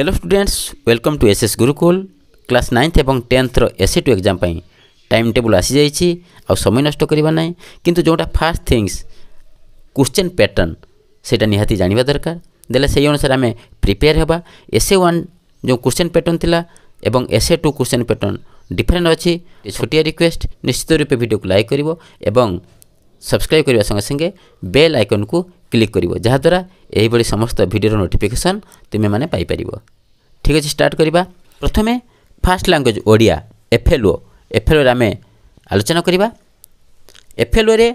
hello students welcome to SS Gurukul class ninth एवं टेन्थर एसे टू एक्जाम टाइम टेबुल आसीଯାଇଛି ଆଉ ସମୟ ନଷ୍ଟ କରିବା ନାହିଁ କିନ୍ତୁ ଯେଉଁଟା ଫାଷ୍ଟ ଥିଙ୍ଗସ୍ କ୍ୱେଶ୍ଚନ୍ ପ୍ୟାଟର୍ନ ସେଇଟା ନିହାତି ଜାଣିବା ଦରକାର ଦେଲେ ସେଇ ଅନୁସାରେ ଆମେ ପ୍ରିପେୟାର ହେବା ଏସେ ୱାନ୍ ଯେଉଁ କ୍ୱେଶ୍ଚନ୍ ପ୍ୟାଟର୍ନ ଥିଲା ଏବଂ ଏସେ ଟୁ କ୍ୱେଶ୍ଚନ୍ ପ୍ୟାଟର୍ନ ଡିଫରେଣ୍ଟ ଅଛି ଛୋଟିଆ ରିକ୍ୱେଷ୍ଟ ନିଶ୍ଚିତ ରୂପେ ଭିଡ଼ିଓକୁ ଲାଇକ୍ କରିବ ଏବଂ ସବସ୍କ୍ରାଇବ୍ କରିବା ସଙ୍ଗେ ସଙ୍ଗେ ବେଲ୍ ଆଇକନ୍କୁ କ୍ଲିକ୍ କରିବ ଯାହାଦ୍ୱାରା ଏହିଭଳି ସମସ୍ତ ଭିଡ଼ିଓର ନୋଟିଫିକେସନ୍ ତୁମେମାନେ ପାଇପାରିବ ଠିକ୍ ଅଛି ଷ୍ଟାର୍ଟ କରିବା ପ୍ରଥମେ ଫାର୍ଷ୍ଟ ଲାଙ୍ଗୁଏଜ୍ ଓଡ଼ିଆ ଏଫ୍ଏଲ୍ଓ ଏଫ୍ଏଲ୍ଓରେ ଆମେ ଆଲୋଚନା କରିବା ଏଫ୍ଏଲ୍ଓରେ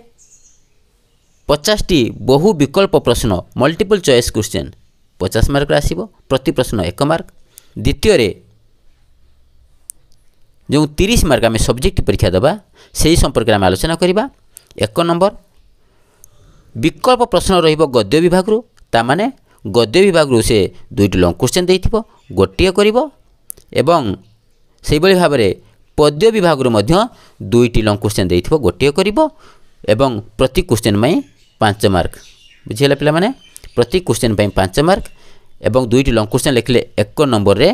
ପଚାଶଟି ବହୁ ବିକଳ୍ପ ପ୍ରଶ୍ନ ମଲ୍ଟିପୁଲ୍ ଚଏସ୍ କ୍ୱେଶ୍ଚିନ୍ ପଚାଶ ମାର୍କରେ ଆସିବ ପ୍ରତି ପ୍ରଶ୍ନ ଏକ ମାର୍କ ଦ୍ୱିତୀୟରେ ଯେଉଁ ତିରିଶ ମାର୍କ ଆମେ ସବଜେକ୍ଟ ପରୀକ୍ଷା ଦେବା ସେହି ସମ୍ପର୍କରେ ଆମେ ଆଲୋଚନା କରିବା ଏକ ନମ୍ବର ବିକଳ୍ପ ପ୍ରଶ୍ନ ରହିବ ଗଦ୍ୟ ବିଭାଗରୁ ତାମାନେ ଗଦ୍ୟ ବିଭାଗରୁ ସେ ଦୁଇଟି ଲଙ୍ଗ କୋଶ୍ଚିନ୍ ଦେଇଥିବ ଗୋଟିଏ କରିବ ଏବଂ ସେହିଭଳି ଭାବରେ ପଦ୍ୟ ବିଭାଗରୁ ମଧ୍ୟ ଦୁଇଟି ଲଙ୍ଗ କୋଶ୍ଚିନ୍ ଦେଇଥିବ ଗୋଟିଏ କରିବ ଏବଂ ପ୍ରତି କୋଶ୍ଚିନ୍ ପାଇଁ ପାଞ୍ଚ ମାର୍କ ବୁଝିହେଲା ପିଲାମାନେ ପ୍ରତି କୋଶ୍ଚିନ୍ ପାଇଁ ପାଞ୍ଚ ମାର୍କ ଏବଂ ଦୁଇଟି ଲଙ୍ଗ କୋଶ୍ଚିନ୍ ଲେଖିଲେ ଏକ ନମ୍ବରରେ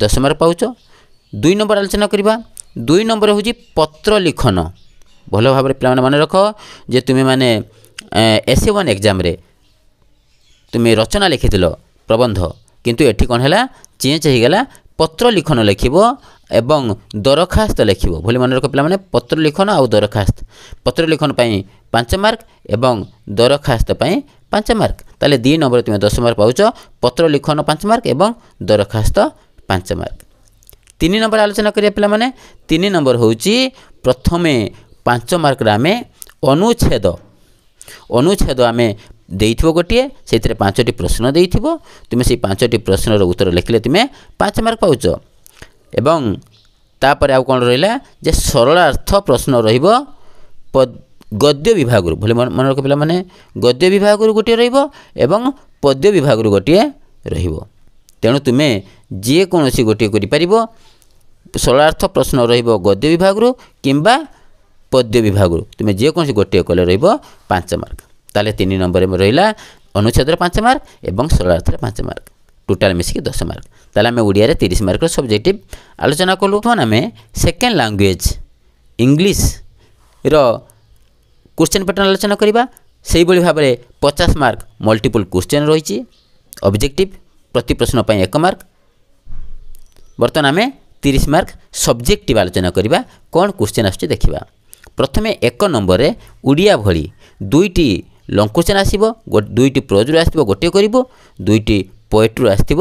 ଦଶ ମାର୍କ ପାଉଛ ଦୁଇ ନମ୍ବର ଆଲୋଚନା କରିବା ଦୁଇ ନମ୍ବର ହେଉଛି ପତ୍ର ଲିଖନ ଭଲ ଭାବରେ ପିଲାମାନେ ମନେ ରଖ ଯେ ତୁମେମାନେ ଏସ୍ ଏ ୱାନ୍ ଏକ୍ଜାମ୍ରେ তুমি রচনা লিখিଥିଲ প্রবন্ধ কিন্তু এটি কোণ হল চেঞ্জ হয়ে গেল পত্র লিখন লিখব এবং দরখাস্ত লিখব ভুলি মনে রখ পিলামানে পত্র লিখন আউ দরখাস্ত পত্র লিখন পাই পাঁচ মার্ক এবং দরখাস্ত পাই পাঁচ মার্ক তাহলে দুই নম্বরে তুমি দশ মার্ক পাউছ পত্র লিখন পাঁচ মার্ক এবং দরখাস্ত পাঁচ মার্ক তিন নম্বর আলোচনা করিয়া মানে তিন নম্বর হচ্ছে প্রথমে পাঁচ মার্ক আমি অনুচ্ছেদ অনুচ্ছেদ আমি ଦେଇଥିବ ଗୋଟିଏ ସେଇଥିରେ ପାଞ୍ଚଟି ପ୍ରଶ୍ନ ଦେଇଥିବ ତୁମେ ସେଇ ପାଞ୍ଚଟି ପ୍ରଶ୍ନର ଉତ୍ତର ଲେଖିଲେ ତୁମେ ପାଞ୍ଚ ମାର୍କ ପାଉଛ ଏବଂ ତାପରେ ଆଉ କ'ଣ ରହିଲା ଯେ ସରଳାର୍ଥ ପ୍ରଶ୍ନ ରହିବ ଗଦ୍ୟ ବିଭାଗରୁ ଭଲ ମନେ ରଖ ପିଲାମାନେ ଗଦ୍ୟ ବିଭାଗରୁ ଗୋଟିଏ ରହିବ ଏବଂ ପଦ୍ୟ ବିଭାଗରୁ ଗୋଟିଏ ରହିବ ତେଣୁ ତୁମେ ଯେକୌଣସି ଗୋଟିଏ କରିପାରିବ ସରଳାର୍ଥ ପ୍ରଶ୍ନ ରହିବ ଗଦ୍ୟ ବିଭାଗରୁ କିମ୍ବା ପଦ୍ୟ ବିଭାଗରୁ ତୁମେ ଯେକୌଣସି ଗୋଟିଏ କଲେ ରହିବ ପାଞ୍ଚ ମାର୍କ তাহলে ତିନି ନମ୍ବରରେ ରହିଲା ଅନୁଚ୍ଛେଦରେ ପାଞ୍ଚ ମାର୍କ ଏବଂ ସରଳାର୍ଥରେ ପାଞ୍ଚ ମାର୍କ ଟୋଟାଲ୍ ମିଶିକି ଦଶ ମାର୍କ ତାହେଲେ ଆମେ ଓଡ଼ିଆରେ ତିରିଶ ମାର୍କର ସବଜେକ୍ଟିଭ୍ ଆଲୋଚନା କଲୁ ବର୍ତ୍ତମାନ ଆମେ ସେକେଣ୍ଡ ଲାଙ୍ଗୁଏଜ୍ ଇଂଲିଶର କୋଶ୍ଚେନ୍ ପ୍ୟାଟର୍ନ ଆଲୋଚନା କରିବା ସେହିଭଳି ଭାବରେ ପଚାଶ ମାର୍କ ମଲ୍ଟିପୁଲ୍ କୋଶ୍ଚେନ୍ ରହିଛି ଅବଜେକ୍ଟିଭ୍ ପ୍ରତି ପ୍ରଶ୍ନ ପାଇଁ ଏକ ମାର୍କ ବର୍ତ୍ତମାନ ଆମେ ତିରିଶ ମାର୍କ ସବଜେକ୍ଟିଭ୍ ଆଲୋଚନା କରିବା କ'ଣ କୋଶ୍ଚେନ୍ ଆସୁଛି ଦେଖିବା ପ୍ରଥମେ ଏକ ନମ୍ବରରେ ଓଡ଼ିଆ ଭଳି ଦୁଇଟି ଲଙ୍କୁସେନ୍ ଆସିବ ଦୁଇଟି ପ୍ରଜରୁ ଆସିବ ଗୋଟିଏ କରିବୁ ଦୁଇଟି ପଏଟ୍ରୁ ଆସିବ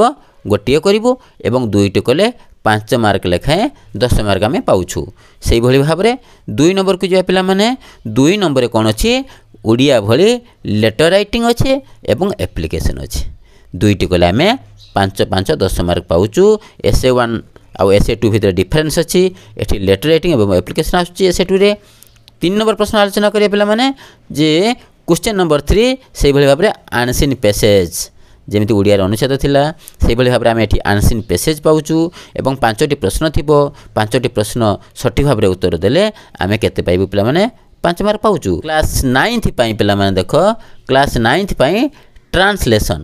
ଗୋଟିଏ କରିବୁ ଏବଂ ଦୁଇଟି କଲେ ପାଞ୍ଚ ମାର୍କ ଲେଖାଏଁ ଦଶ ମାର୍କ ଆମେ ପାଉଛୁ ସେଇଭଳି ଭାବରେ ଦୁଇ ନମ୍ବରକୁ ଯିବା ପିଲାମାନେ ଦୁଇ ନମ୍ବରରେ କ'ଣ ଅଛି ଓଡ଼ିଆ ଭଳି ଲେଟର୍ ରାଇଟିଂ ଅଛି ଏବଂ ଆପ୍ଲିକେସନ୍ ଅଛି ଦୁଇଟି କଲେ ଆମେ ପାଞ୍ଚ ପାଞ୍ଚ ଦଶ ମାର୍କ ପାଉଛୁ ଏସ୍ ଏ ୱାନ୍ ଆଉ ଏସ୍ ଏ ଟୁ ଭିତରେ ଡିଫରେନ୍ସ ଅଛି ଏଠି ଲେଟର୍ ରାଇଟିଂ ଏବଂ ଆପ୍ଲିକେସନ୍ ଆସୁଛି ଏସ୍ ଏ ଟୁରେ ତିନି ନମ୍ବର ପ୍ରଶ୍ନ ଆଲୋଚନା କରିବା ପିଲାମାନେ ଯେ কোশ্চেন নম্বর থ্রি সেইভাবে ভাবে আনসিন প্যাসেজ যেমি ওড়িয়ার অনুচ্ছেদ লা সেইভাবে ভাবে আমি এটি আনসিন প্যাসেজ পাচ্ছু এবং পাঁচটি প্রশ্ন থাকবে পাঁচটি প্রশ্ন সঠিক ভাবে উত্তর দেলে আমি কেতে পাইবু পিলা মানে পাঁচ মার্ক পাচ্ছু ক্লাস নাইন্থ পিলা মানে দেখ ক্লাস নাইন্থ ট্রান্সলেসন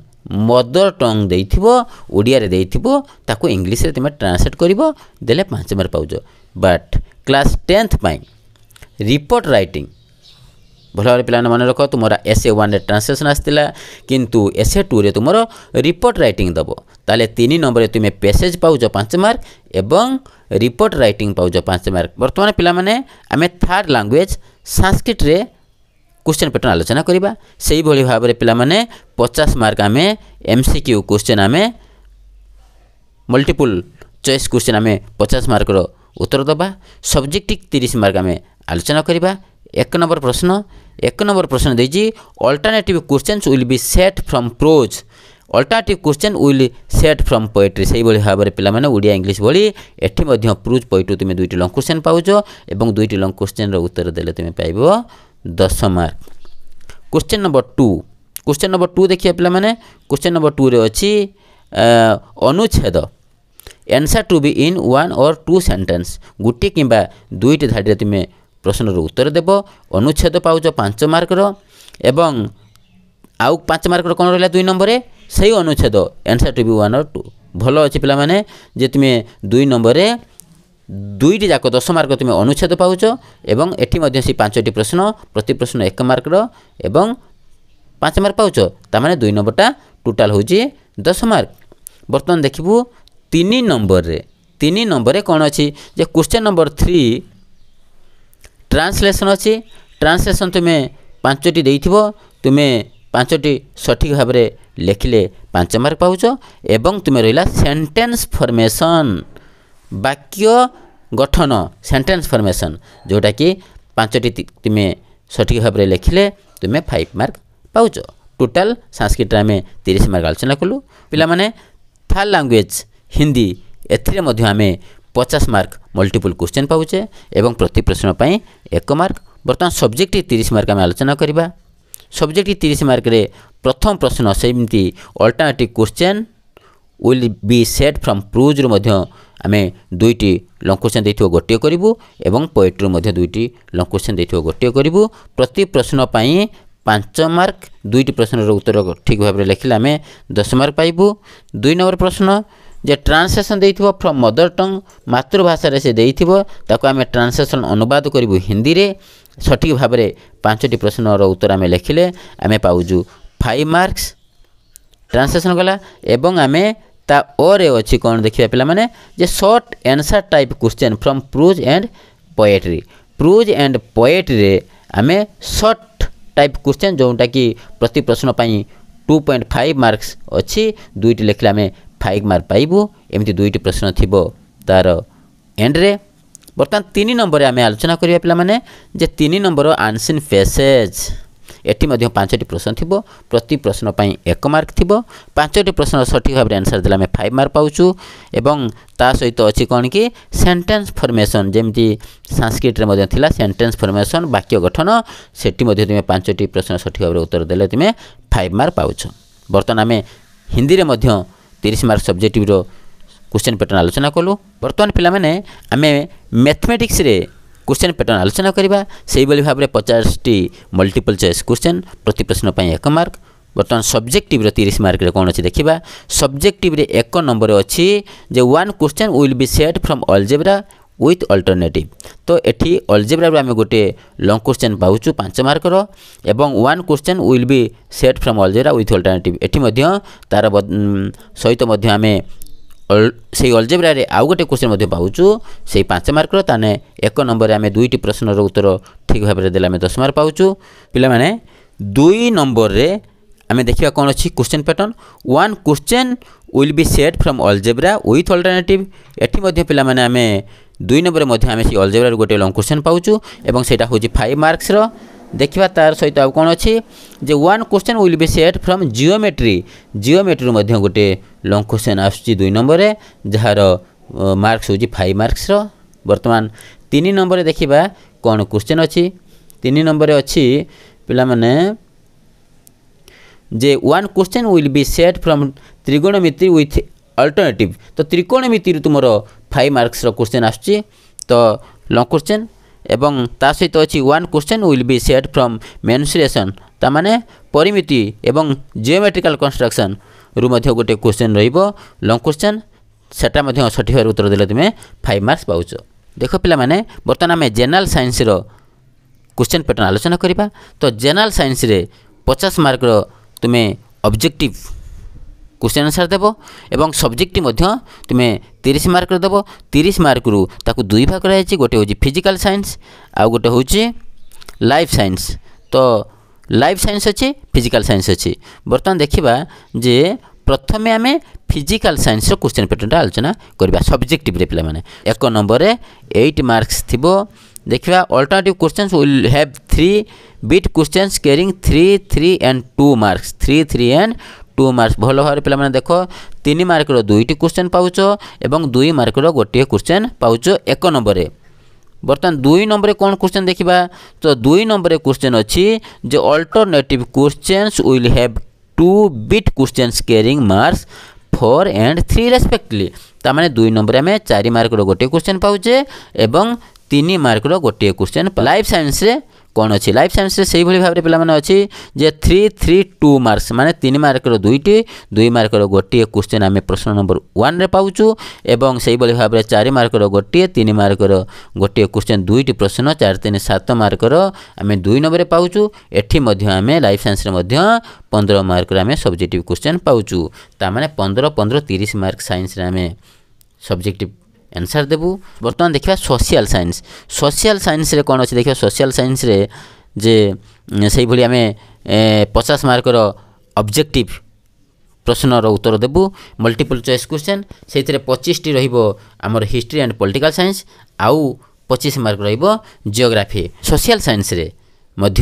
মদর টং ଦେଇଥିବ ଓଡ଼ିଆରେ ଦେଇଥିବ ତାକୁ ଇଂଲିଶରେ ତୁମେ ଟ୍ରାନ୍ସଲେଟ୍ କରିବ ଦେଲେ ପାଞ୍ଚ ମାର୍କ ପାଉଛ ବଟ୍ କ୍ଲାସ୍ ଟେନ୍ଥ ପାଇଁ ରିପୋର୍ଟ ରାଇଟିଂ ভালভাবে পিলানে মনে রখ তোমার এসে ওয়ানে ট্রান্সলেসন আসছিলা কিন্তু এসে টুরে তোমার রিপোর্ট রাইটিং দেব তাহলে তিন নম্বরে তুমি প্যাসেজ পাউছ পাঁচ মার্ক এবং রিপোর্ট রাইটিং পাউছ পাঁচ মার্ক বর্তমানে পিলামানে আমি থার্ড ল্যাঙ্গুয়েজ সাংস্ক্রিটরে क्वेश्चन पैटर्न आलोचना करवा से ही भाव में पाने पचास मार्क आम एम सी क्यू क्वेश्चन आम मल्टीपुल चॉइस क्वेश्चन आम पचास मार्कर उत्तर दबा सब्जेक्ट तीस मार्क आम आलोचना करवा एक नंबर प्रश्न एक नंबर प्रश्न देखिए alternative question will be set from prose alternative question will set from poetry ସେଇଭଳି ଭାବରେ ପିଲାମାନେ ଓଡ଼ିଆ ଇଂଲିଶ ଭଳି ଏଠି ମଧ୍ୟ ପ୍ରୁଜ୍ ପୋଏଟ୍ରି ତୁମେ ଦୁଇଟି ଲଙ୍ଗ କ୍ୱେଶ୍ଚନ୍ ପାଉଛ ଏବଂ ଦୁଇଟି ଲଙ୍ଗ କ୍ୱେଶ୍ଚନ୍ର ଉତ୍ତର ଦେଲେ ତୁମେ ପାଇବ ଦଶ mark question number two question number two ଦେଖିବା ପିଲାମାନେ କ୍ୱେଶ୍ଚନ୍ ନମ୍ବର ଟୁରେ ଅଛି ଅନୁଚ୍ଛେଦ answer to be in one or two sentence ଗୋଟିଏ କିମ୍ବା ଦୁଇଟି ଧାଡ଼ିରେ ତୁମେ প্রশ্নর উত্তর দেব অনুচ্ছেদ পাউছ পাঁচ মার্কর এবং আউ পাঁচ মার্কর କ'ଣ ରହିଲା ଦୁଇ ନମ୍ବରରେ ସେଇ ଅନୁଚ୍ଛେଦ answer to be one or two ଭଲ ଅଛି ପିଲାମାନେ ଯେ ତୁମେ ଦୁଇ ନମ୍ବରରେ ଦୁଇଟି ଯାକ ଦଶ ମାର୍କ ତୁମେ ଅନୁଚ୍ଛେଦ ପାଉଛ ଏବଂ ଏଠି ମଧ୍ୟ ସେଇ ପାଞ୍ଚଟି ପ୍ରଶ୍ନ ପ୍ରତି ପ୍ରଶ୍ନ ଏକ ମାର୍କର ଏବଂ ପାଞ୍ଚ ମାର୍କ ପାଉଛ ତା'ମାନେ ଦୁଇ ନମ୍ବରଟା ଟୋଟାଲ୍ ହେଉଛି ଦଶ ମାର୍କ ବର୍ତ୍ତମାନ ଦେଖିବୁ ତିନି ନମ୍ବରରେ ତିନି ନମ୍ବରରେ କ'ଣ ଅଛି ଯେ କ୍ୱେଶ୍ଚନ୍ ନମ୍ବର ଥ୍ରୀ ট্রান্সলেসন অছি ট্রান্সলেসন তুমি ପାଞ୍ଚଟି ଦେଇଥିବ ତୁମେ ପାଞ୍ଚଟି ସଠିକ୍ ଭାବରେ ଲେଖିଲେ ପାଞ୍ଚ ମାର୍କ ପାଉଛ ଏବଂ ତୁମେ ରହିଲା ସେଣ୍ଟେନ୍ସ ଫର୍ମେସନ୍ ବାକ୍ୟ ଗଠନ ସେଣ୍ଟେନ୍ସ ଫର୍ମେସନ୍ ଯେଉଁଟାକି ପାଞ୍ଚଟି ତୁମେ ସଠିକ୍ ଭାବରେ ଲେଖିଲେ ତୁମେ ଫାଇଭ୍ ମାର୍କ ପାଉଛ ଟୋଟାଲ୍ ସାଂସ୍କ୍ରିଟ୍ରେ ଆମେ ତିରିଶ ମାର୍କ ଆଲୋଚନା କଲୁ ପିଲାମାନେ ଥାର୍ଡ଼ ଲାଙ୍ଗୁଏଜ୍ ହିନ୍ଦୀ ଏଥିରେ ମଧ୍ୟ ଆମେ ପଚାଶ ମାର୍କ ମଲ୍ଟିପୁଲ୍ କ୍ୱେଶ୍ଚିନ୍ ପାଉଛେ ଏବଂ ପ୍ରତି ପ୍ରଶ୍ନ ପାଇଁ ଏକ ମାର୍କ ବର୍ତ୍ତମାନ ସବଜେକ୍ଟ ତିରିଶ ମାର୍କ ଆମେ ଆଲୋଚନା କରିବା ସବଜେକ୍ଟ ତିରିଶ ମାର୍କରେ ପ୍ରଥମ ପ୍ରଶ୍ନ ସେମିତି alternative question will be set from ପ୍ରୁଜ୍ରୁ ମଧ୍ୟ ଆମେ ଦୁଇଟି ଲଙ୍ଗ କ୍ୱେଶ୍ଚନ୍ ଦେଇଥିବ ଗୋଟିଏ କରିବୁ ଏବଂ ପଏଟ୍ରୁ ମଧ୍ୟ ଦୁଇଟି ଲଙ୍ଗ କ୍ୱେଶ୍ଚନ୍ ଦେଇଥିବ ଗୋଟିଏ କରିବୁ ପ୍ରତି ପ୍ରଶ୍ନ ପାଇଁ ପାଞ୍ଚ ମାର୍କ ଦୁଇଟି ପ୍ରଶ୍ନର ଉତ୍ତର ଠିକ୍ ଭାବରେ ଲେଖିଲେ ଆମେ ଦଶ ମାର୍କ ପାଇବୁ ଦୁଇ ନମ୍ବର ପ୍ରଶ୍ନ ଯେ ଟ୍ରାନ୍ସଲେସନ୍ ଦେଇଥିବ ଫ୍ରମ୍ ମଦର ଟଙ୍ଗ ମାତୃଭାଷାରେ ସେ ଦେଇଥିବ ତାକୁ ଆମେ ଟ୍ରାନ୍ସଲେସନ୍ ଅନୁବାଦ କରିବୁ ହିନ୍ଦୀରେ ସଠିକ୍ ଭାବରେ ପାଞ୍ଚଟି ପ୍ରଶ୍ନର ଉତ୍ତର ଆମେ ଲେଖିଲେ ଆମେ ପାଉଛୁ ଫାଇଭ୍ ମାର୍କସ୍ ଟ୍ରାନ୍ସଲେସନ୍ କଲା ଏବଂ ଆମେ ତା ଓରେ ଅଛି କ'ଣ ଦେଖିବା ପିଲାମାନେ ଯେ short answer type question from prose and poetry prose and ପୋଏଟ୍ରିରେ ଆମେ ସର୍ଟ ଟାଇପ୍ କ୍ୱେଶ୍ଚନ୍ ଯେଉଁଟାକି ପ୍ରତି ପ୍ରଶ୍ନ ପାଇଁ ଟୁ ପଏଣ୍ଟ ଫାଇଭ୍ ମାର୍କସ୍ ଅଛି ଦୁଇଟି ଲେଖିଲେ ଆମେ ଫାଇଭ୍ ମାର୍କ ପାଇବୁ ଏମିତି ଦୁଇଟି ପ୍ରଶ୍ନ ଥିବ ତା'ର ଏଣ୍ଡରେ ବର୍ତ୍ତମାନ ତିନି ନମ୍ବରରେ ଆମେ ଆଲୋଚନା କରିବା ପିଲାମାନେ ଯେ ତିନି ନମ୍ବର ଆନ୍ସିନ୍ ଫେସେଜ୍ ଏଠି ମଧ୍ୟ ପାଞ୍ଚଟି ପ୍ରଶ୍ନ ଥିବ ପ୍ରତି ପ୍ରଶ୍ନ ପାଇଁ ଏକ ମାର୍କ ଥିବ ପାଞ୍ଚଟି ପ୍ରଶ୍ନର ସଠିକ୍ ଭାବରେ ଆନ୍ସର୍ ଦେଲେ ଆମେ ଫାଇଭ୍ ମାର୍କ ପାଉଛୁ ଏବଂ ତା ସହିତ ଅଛି କ'ଣ କି ସେଣ୍ଟେନ୍ସ ଫର୍ମେସନ୍ ଯେମିତି ସାଂସ୍କ୍ରିଟ୍ରେ ମଧ୍ୟ ଥିଲା ସେଣ୍ଟେନ୍ସ ଫର୍ମେସନ୍ ବାକ୍ୟ ଗଠନ ସେଠି ମଧ୍ୟ ତୁମେ ପାଞ୍ଚଟି ପ୍ରଶ୍ନ ସଠିକ୍ ଭାବରେ ଉତ୍ତର ଦେଲେ ତୁମେ ଫାଇଭ୍ ମାର୍କ ପାଉଛ ବର୍ତ୍ତମାନ ଆମେ ହିନ୍ଦୀରେ ମଧ୍ୟ ତିରିଶ ମାର୍କ ସବଜେକ୍ଟିଭ୍ର କୋଶ୍ଚେନ୍ ପ୍ୟାଟର୍ନ ଆଲୋଚନା କଲୁ ବର୍ତ୍ତମାନ ପିଲାମାନେ ଆମେ ମ୍ୟାଥମେଟିକ୍ସରେ କୋଶ୍ଚେନ୍ ପ୍ୟାଟର୍ନ ଆଲୋଚନା କରିବା ସେହିଭଳି ଭାବରେ ପଚାଶଟି ମଲ୍ଟିପଲ୍ ଚଏସ୍ କୋଶ୍ଚେନ୍ ପ୍ରତି ପ୍ରଶ୍ନ ପାଇଁ ଏକ ମାର୍କ ବର୍ତ୍ତମାନ ସବଜେକ୍ଟିଭ୍ର ତିରିଶ ମାର୍କରେ କ'ଣ ଅଛି ଦେଖିବା ସବଜେକ୍ଟିଭ୍ରେ ଏକ ନମ୍ବର ଅଛି ଯେ one question will be set from algebra with alternative ତ ଏଠି ଅଲଜେବ୍ରାରୁ ଆମେ ଗୋଟିଏ ଲଙ୍ଗ୍ କ୍ୱେଶ୍ଚନ୍ ପାଉଛୁ ପାଞ୍ଚ ମାର୍କର ଏବଂ one question will be set from algebra with alternative ଏଠି ମଧ୍ୟ ତା'ର ସହିତ ମଧ୍ୟ ଆମେ ସେଇ ଅଲଜେବ୍ରାରେ ଆଉ ଗୋଟେ କ୍ୱେଶ୍ଚନ୍ ମଧ୍ୟ ପାଉଛୁ ସେଇ ପାଞ୍ଚ ମାର୍କର ତାହେଲେ ଏକ ନମ୍ବରରେ ଆମେ ଦୁଇଟି ପ୍ରଶ୍ନର ଉତ୍ତର ଠିକ୍ ଭାବରେ ଦେଲେ ଆମେ ଦଶ ମାର୍କ ପାଉଛୁ ପିଲାମାନେ ଦୁଇ ନମ୍ବରରେ ଆମେ ଦେଖିବା କ'ଣ ଅଛି question pattern one question will be set from algebra with alternative ଏଠି ମଧ୍ୟ ପିଲାମାନେ ଆମେ দুই নম্বরে মধ্যে আমি সেই অলজেবরার গোটে লং কোশ্চেন পাউছু এবং সেটা হচ্ছে ফাইভ মার্কসর ଦେଖିବା ତାର ସହିତ ଆଉ କ'ଣ ଅଛି ଯେ one question will be set from geometry ଜିଓମେଟ୍ରିରୁ ମଧ୍ୟ ଗୋଟେ ଲଙ୍ଗ୍ କୋଶ୍ଚେନ୍ ଆସୁଛି ଦୁଇ ନମ୍ବରରେ ଯାହାର ମାର୍କସ ହେଉଛି ଫାଇଭ୍ ମାର୍କସର ବର୍ତ୍ତମାନ ତିନି ନମ୍ବରରେ ଦେଖିବା କ'ଣ କୋଶ୍ଚେନ୍ ଅଛି ତିନି ନମ୍ବରରେ ଅଛି ପିଲାମାନେ ଯେ one question will be set from ତ୍ରିଗୋଣମିତ୍ରି ୱିଥ୍ ଅଲ୍ଟରନେଟିଭ୍ ତ ତ୍ରିକୋଣମିତିରୁ ତୁମର ফাইভ মাର୍କସର କୋଶ୍ଚିନ୍ ଆସୁଛି ତ ଲଙ୍ଗ୍ କୋଶ୍ଚିନ୍ ଏବଂ ତା ସହିତ ଅଛି one question will be set from mensuration ତାମାନେ ପରିମିତି ଏବଂ ଜିଓମେଟ୍ରିକାଲ୍ କନଷ୍ଟ୍ରକ୍ସନ୍ରୁ ମଧ୍ୟ ଗୋଟେ କୋଶ୍ଚିନ୍ ରହିବ ଲଙ୍ଗ୍ କୋଶ୍ଚିନ୍ ସେଟା ମଧ୍ୟ ସଠିକରେ ଉତ୍ତର ଦେଲେ ତୁମେ ଫାଇଭ୍ ମାର୍କସ୍ ପାଉଛ ଦେଖ ପିଲାମାନେ ବର୍ତ୍ତମାନ ଆମେ ଜେନେରାଲ୍ ସାଇନ୍ସର କୋଶ୍ଚିନ୍ ପ୍ୟାଟର୍ନ ଆଲୋଚନା କରିବା ତ ଜେନେରାଲ୍ ସାଇନ୍ସରେ ପଚାଶ ମାର୍କର ତୁମେ ଅବଜେକ୍ଟିଭ୍ কোশ্চেন আনসার দেব এবং সবজেক্টটি মধ্য তুমি তিরিশ মার্কর দেব তিরিশ মার্করু তাকে দুই ভাগ রয়েছে গোটে হচ্ছে ফিজিক্যাল সাইন্স আউ গোটে হচ্ছে লাইফ সাইন্স তো লাইফ সাইন্স অছে ফিজিক্যাল সাইন্স অছে বর্তমান দেখিবা যে প্রথমে আমি ফিজিক্যাল সাইন্সর কোশ্চেন প্যাটর্নটা আলোচনা করা সবজেক্টিভ্রে পিলামানে এক নম্বরে এইট মার্কস থিব देखिए alternative question will have three bit question carrying three three and two marks three three and two marks भल भाव पे देख तीन मार्क दुईट क्वेश्चन पाच और दुई मार्कर गोटे क्वेश्चन पाच एक नंबर में बर्तमान दुई नंबर कौन क्वेश्चन देखा तो दुई नंबर क्वेश्चन अच्छी जो alternative question will have two bit question carrying marks four and three respectively मैंने दुई नंबर आम चार मार्क गोटे क्वेश्चन पाचे और ତିନି ମାର୍କର ଗୋଟିଏ କୋଶ୍ଚେନ୍ ଲାଇଫ୍ ସାଇନ୍ସରେ କ'ଣ ଅଛି ଲାଇଫ୍ ସାଇନ୍ସରେ ସେହିଭଳି ଭାବରେ ପିଲାମାନେ ଅଛି ଯେ ଥ୍ରୀ ଥ୍ରୀ ଟୁ ମାର୍କସ୍ ମାନେ ତିନି ମାର୍କର ଦୁଇଟି ଦୁଇ ମାର୍କର ଗୋଟିଏ କୋଶ୍ଚିନ୍ ଆମେ ପ୍ରଶ୍ନ ନମ୍ବର ୱାନ୍ରେ ପାଉଛୁ ଏବଂ ସେହିଭଳି ଭାବରେ ଚାରି ମାର୍କର ଗୋଟିଏ ତିନି ମାର୍କର ଗୋଟିଏ କୋଶ୍ଚିନ୍ ଦୁଇଟି ପ୍ରଶ୍ନ ଚାରି ତିନି ସାତ ମାର୍କର ଆମେ ଦୁଇ ନମ୍ବରରେ ପାଉଛୁ ଏଠି ମଧ୍ୟ ଆମେ ଲାଇଫ୍ ସାଇନ୍ସରେ ମଧ୍ୟ ପନ୍ଦର ମାର୍କର ଆମେ ସବଜେକ୍ଟିଭ୍ କୋଶ୍ଚିନ୍ ପାଉଛୁ ତା'ମାନେ ପନ୍ଦର ପନ୍ଦର ତିରିଶ ମାର୍କ ସାଇନ୍ସରେ ଆମେ ସବଜେକ୍ଟିଭ୍ ଆନ୍ସର୍ ଦେବୁ ବର୍ତ୍ତମାନ ଦେଖିବା ସୋସିଆଲ ସାଇନ୍ସ ସୋସିଆଲ ସାଇନ୍ସରେ କ'ଣ ଅଛି ଦେଖିବା ସୋସିଆଲ ସାଇନ୍ସରେ ଯେ ସେଇଭଳି ଆମେ ପଚାଶ ମାର୍କର ଅବଜେକ୍ଟିଭ୍ ପ୍ରଶ୍ନର ଉତ୍ତର ଦେବୁ ମଲ୍ଟିପୁଲ୍ ଚଏସ୍ କ୍ୱେଶ୍ଚନ୍ ସେଇଥିରେ ପଚିଶଟି ରହିବ ଆମର ହିଷ୍ଟ୍ରି ଆଣ୍ଡ ପଲିଟିକାଲ୍ ସାଇନ୍ସ ଆଉ ପଚିଶ ମାର୍କ ରହିବ ଜିଓଗ୍ରାଫି ସୋସିଆଲ ସାଇନ୍ସରେ ମଧ୍ୟ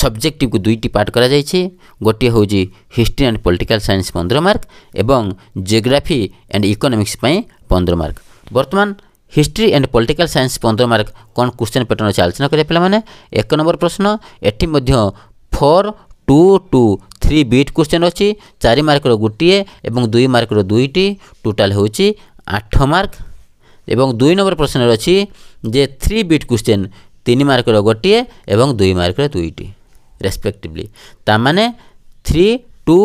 ସବଜେକ୍ଟିଭକୁ ଦୁଇଟି ପାର୍ଟ କରାଯାଇଛି ଗୋଟିଏ ହେଉଛି ହିଷ୍ଟ୍ରି ଆଣ୍ଡ ପଲିଟିକାଲ୍ ସାଇନ୍ସ ପନ୍ଦର ମାର୍କ ଏବଂ ଜିଓଗ୍ରାଫି ଆଣ୍ଡ ଇକୋନୋମିକ୍ସ ପାଇଁ ପନ୍ଦର ମାର୍କ ବର୍ତ୍ତମାନ ହିଷ୍ଟ୍ରି ଆଣ୍ଡ ପଲିଟିକାଲ ସାଇନ୍ସ ପନ୍ଦର ମାର୍କ କ'ଣ କ୍ୱେଶ୍ଚନ୍ ପ୍ୟାଟର୍ନ ଅଛି ଆଲୋଚନା କରିବା ପିଲାମାନେ ଏକ ନମ୍ବର ପ୍ରଶ୍ନ ଏଠି ମଧ୍ୟ four two two three bit question অছি চারি মার্কর গোটিয়ে এবং দুই মার্কর দুইটি টোটাল হচ্ছে আঠ মার্ক এবং দুই নম্বর প্রশ্নের অছি যে থ্রি বিট কোশ্চেন তিন মার্কর গোটিয়ে এবং দুই মার্কর দুইটি রেসপেক্টিভলি তার মানে three two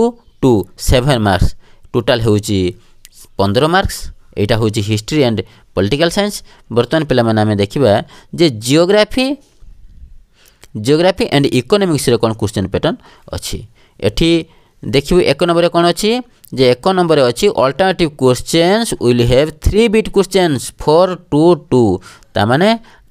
two seven marks total হচ্ছে পনেরো মার্কস ଏଇଟା ହେଉଛି ହିଷ୍ଟ୍ରି ଆଣ୍ଡ ପଲିଟିକାଲ୍ ସାଇନ୍ସ ବର୍ତ୍ତମାନ ପିଲାମାନେ ଆମେ ଦେଖିବା ଯେ ଜିଓଗ୍ରାଫି ଜିଓଗ୍ରାଫି ଆଣ୍ଡ ଇକୋନୋମିକ୍ସରେ କ'ଣ କ୍ୱେଶ୍ଚନ୍ ପ୍ୟାଟର୍ନ ଅଛି ଏଠି ଦେଖିବୁ ଏକ ନମ୍ବରରେ କ'ଣ ଅଛି ଯେ ଏକ ନମ୍ବରରେ ଅଛି alternative questions will have three bit questions four two two ତାମାନେ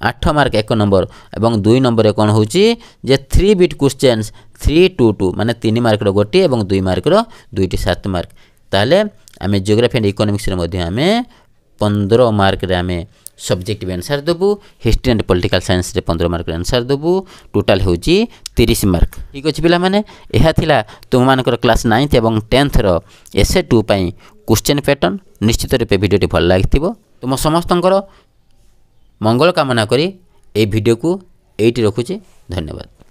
ଆଠ ମାର୍କ ଏକ ନମ୍ବର ଏବଂ ଦୁଇ ନମ୍ବରରେ କ'ଣ ହେଉଛି ଯେ three bit questions three two two ମାନେ ତିନି ମାର୍କର ଗୋଟିଏ ଏବଂ ଦୁଇ ମାର୍କର ଦୁଇଟି ସାତ ମାର୍କ ତାହେଲେ ଆମେ ଜିଓଗ୍ରାଫି ଆଣ୍ଡ ଇକୋନୋମିକ୍ସରେ ମଧ୍ୟ ଆମେ ପନ୍ଦର ମାର୍କରେ ଆମେ ସବଜେକ୍ଟିଭ ଆନ୍ସର୍ ଦେବୁ ହିଷ୍ଟ୍ରି ଆଣ୍ଡ ପଲିଟିକାଲ୍ ସାଇନ୍ସରେ ପନ୍ଦର ମାର୍କରେ ଆନ୍ସର୍ ଦେବୁ ଟୋଟାଲ୍ ହେଉଛି ତିରିଶ ମାର୍କ ଠିକ୍ ଅଛି ପିଲାମାନେ ଏହା ଥିଲା ତୁମମାନଙ୍କର କ୍ଲାସ୍ ନାଇନ୍ଥ ଏବଂ ଟେନ୍ଥର ଏସ୍ ଏ ଟୁ ପାଇଁ କୋଶ୍ଚିନ୍ ପ୍ୟାଟର୍ନ ନିଶ୍ଚିତ ରୂପେ ଭିଡ଼ିଓଟି ଭଲ ଲାଗିଥିବ ତୁମ ସମସ୍ତଙ୍କର ମଙ୍ଗଳ କାମନା କରି ଏହି ଭିଡ଼ିଓକୁ ଏଇଠି ରଖୁଛି ଧନ୍ୟବାଦ